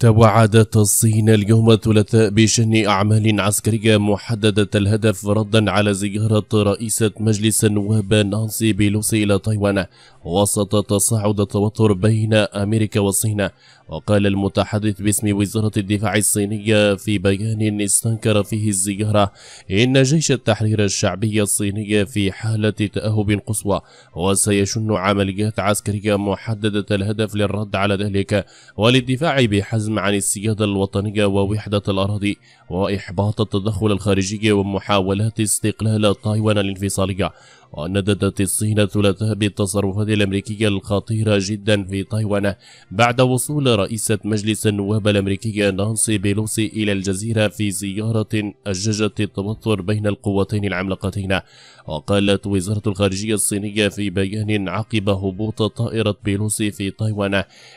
توعدت الصين اليوم الثلاثاء بشن أعمال عسكرية محددة الهدف ردا على زيارة رئيسة مجلس النواب نانسي بيلوسي إلى تايوان وسط تصاعد التوتر بين أمريكا والصين وقال المتحدث باسم وزارة الدفاع الصينية في بيان استنكر فيه الزيارة إن جيش التحرير الشعبي الصيني في حالة تأهب قصوى وسيشن عمليات عسكرية محددة الهدف للرد على ذلك وللدفاع بحزم العزم عن السيادة الوطنية ووحدة الأراضي وإحباط التدخل الخارجي ومحاولات استقلال تايوان الانفصالية ونددت الصين الثلاثاء بالتصرفات الأمريكية الخطيرة جدا في تايوان بعد وصول رئيسة مجلس النواب الأمريكية نانسي بيلوسي إلى الجزيرة في زيارة أججت التوتر بين القوتين العملاقتين وقالت وزارة الخارجية الصينية في بيان عقب هبوط طائرة بيلوسي في تايوان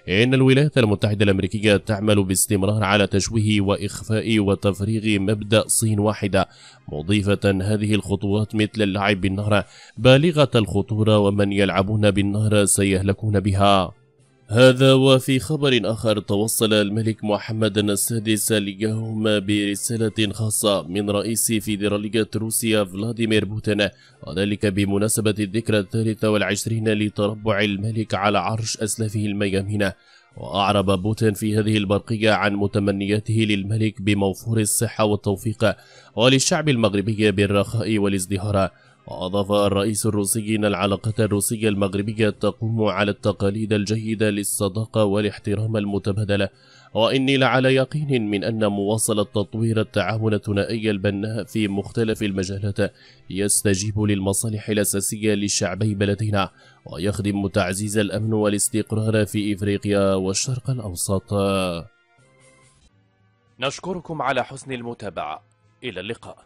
إن الولايات المتحدة الأمريكية تعمل باستمرار على تشويه وإخفاء وتفريغ مبدأ صين واحدة مضيفة هذه الخطوات مثل اللعب بالنهر بالغة الخطورة ومن يلعبون بالنار سيهلكون بها هذا وفي خبر آخر توصل الملك محمد السادس ليهما برسالة خاصة من رئيس فيدرالية روسيا فلاديمير بوتين وذلك بمناسبة الذكرى الثالثة والعشرين لتربع الملك على عرش أسلافه الميامين وأعرب بوتين في هذه البرقية عن متمنياته للملك بموفور الصحة والتوفيق وللشعب المغربي بالرخاء والازدهار وأضاف الرئيس الروسي أن العلاقة الروسية المغربية تقوم على التقاليد الجيدة للصداقة والاحترام المتبادلة وإني لعلى يقين من أن مواصلة تطوير التعاون الثنائي البناء في مختلف المجالات يستجيب للمصالح الأساسية لشعبي بلدنا ويخدم تعزيز الأمن والاستقرار في إفريقيا والشرق الأوسط نشكركم على حسن المتابعة إلى اللقاء